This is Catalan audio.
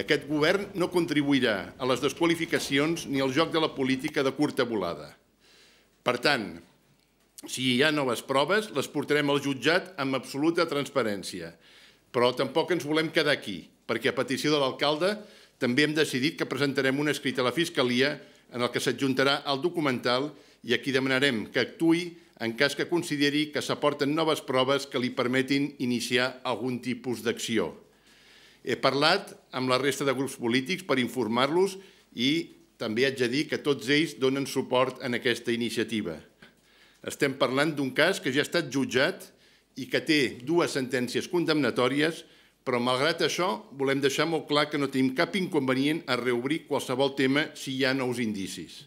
Aquest govern no contribuirà a les desqualificacions ni al joc de la política de curta volada. Per tant, si hi ha noves proves, les portarem al jutjat amb absoluta transparència. Però tampoc ens volem quedar aquí, perquè a petició de l'alcalde també hem decidit que presentarem un escrit a la Fiscalia en el que s'adjuntarà el documental i aquí demanarem que actui en cas que consideri que s'aporten noves proves que li permetin iniciar algun tipus d'acció. He parlat amb la resta de grups polítics per informar-los i també haig de dir que tots ells donen suport en aquesta iniciativa. Estem parlant d'un cas que ja ha estat jutjat i que té dues sentències condemnatòries, però malgrat això volem deixar molt clar que no tenim cap inconvenient a reobrir qualsevol tema si hi ha nous indicis.